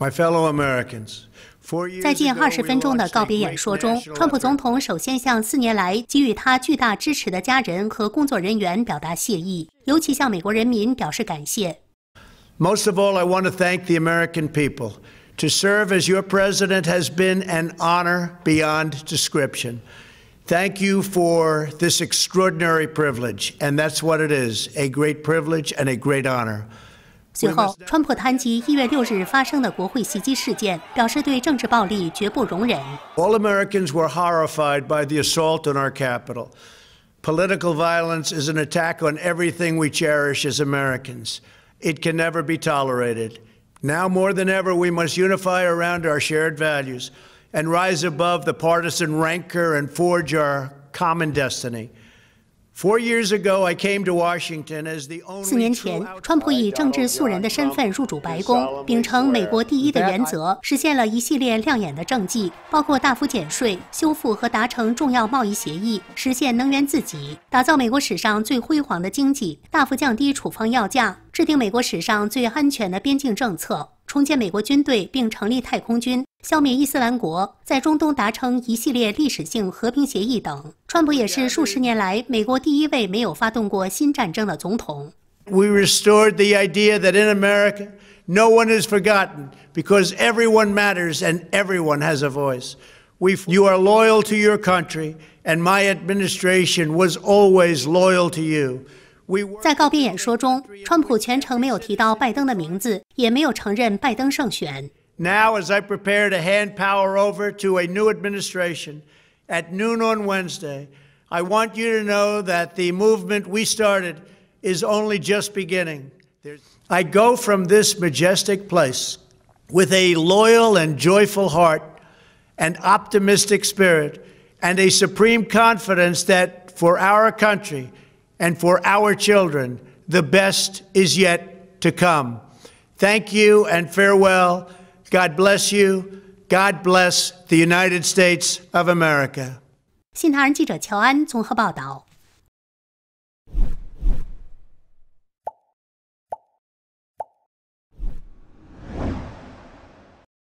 My fellow Americans, 在近二十分钟的告别演说中，川普总统首先向四年来给予他巨大支持的家人和工作人员表达谢意，尤其向美国人民表示感谢。Most of all, I want to thank the American people. To serve as your president has been an honor beyond description. Thank you for this extraordinary privilege, and that's what it is a great privilege and a great honor. 随后，川普谈及一月六日发生的国会袭击事件，表示对政治暴力绝不容忍。All Americans were horrified by the assault on our capital. Political violence is an attack on everything we cherish as Americans. It can never be tolerated. Now more than ever, we must unify around our shared values and rise above the partisan rancor and forge our common destiny. 四年前，川普以政治素人的身份入主白宫，秉承“美国第一”的原则，实现了一系列亮眼的政绩，包括大幅减税、修复和达成重要贸易协议、实现能源自给、打造美国史上最辉煌的经济、大幅降低处方药价、制定美国史上最安全的边境政策、重建美国军队并成立太空军。消灭伊斯兰国，在中东达成一系列历史性和平协议等，川普也是数十年来美国第一位没有发动过新战争的总统。We restored the idea that in America, no one is forgotten because everyone matters and everyone has a voice. We, you are loyal to your country, and my administration was always loyal to you. 在告别演说中，川普全程没有提到拜登的名字，也没有承认拜登胜选。Now, as I prepare to hand power over to a new administration at noon on Wednesday, I want you to know that the movement we started is only just beginning. I go from this majestic place with a loyal and joyful heart, an optimistic spirit, and a supreme confidence that for our country and for our children, the best is yet to come. Thank you and farewell. God bless you. God bless the United States of America. 新唐人记者乔安综合报道。